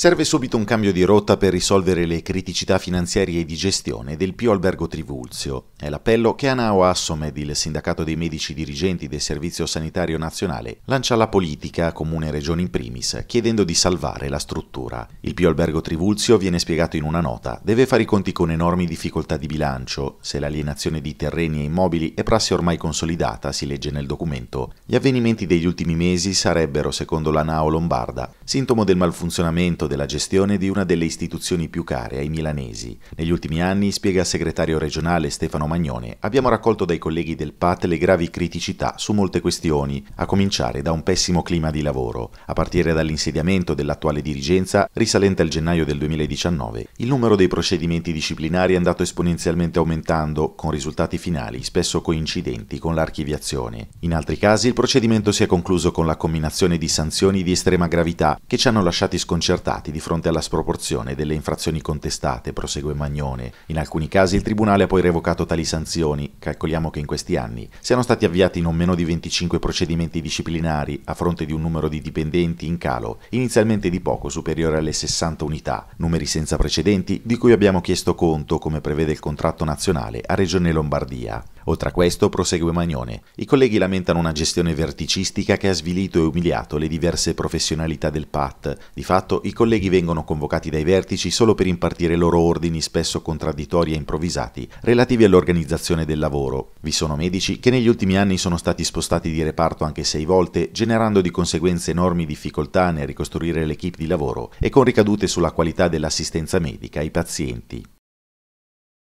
Serve subito un cambio di rotta per risolvere le criticità finanziarie e di gestione del Pio Albergo Trivulzio. È l'appello che ANAO Assomed, il sindacato dei medici dirigenti del Servizio Sanitario Nazionale, lancia alla politica, comune e regione in primis, chiedendo di salvare la struttura. Il Pio Albergo Trivulzio, viene spiegato in una nota, deve fare i conti con enormi difficoltà di bilancio. Se l'alienazione di terreni e immobili è prassi ormai consolidata, si legge nel documento, gli avvenimenti degli ultimi mesi sarebbero, secondo l'ANAO Lombarda, sintomo del malfunzionamento della gestione di una delle istituzioni più care ai milanesi. Negli ultimi anni, spiega il segretario regionale Stefano Magnone, abbiamo raccolto dai colleghi del PAT le gravi criticità su molte questioni, a cominciare da un pessimo clima di lavoro. A partire dall'insediamento dell'attuale dirigenza, risalente al gennaio del 2019, il numero dei procedimenti disciplinari è andato esponenzialmente aumentando, con risultati finali spesso coincidenti con l'archiviazione. In altri casi, il procedimento si è concluso con la combinazione di sanzioni di estrema gravità che ci hanno lasciati sconcertati Stati di fronte alla sproporzione delle infrazioni contestate, prosegue Magnone. In alcuni casi il Tribunale ha poi revocato tali sanzioni, calcoliamo che in questi anni siano stati avviati non meno di 25 procedimenti disciplinari a fronte di un numero di dipendenti in calo, inizialmente di poco superiore alle 60 unità, numeri senza precedenti di cui abbiamo chiesto conto, come prevede il contratto nazionale, a Regione Lombardia. Oltre a questo, prosegue Magnone, i colleghi lamentano una gestione verticistica che ha svilito e umiliato le diverse professionalità del PAT. Di fatto, i colleghi vengono convocati dai vertici solo per impartire loro ordini spesso contraddittori e improvvisati relativi all'organizzazione del lavoro. Vi sono medici che negli ultimi anni sono stati spostati di reparto anche sei volte, generando di conseguenza enormi difficoltà nel ricostruire l'equipe di lavoro e con ricadute sulla qualità dell'assistenza medica ai pazienti.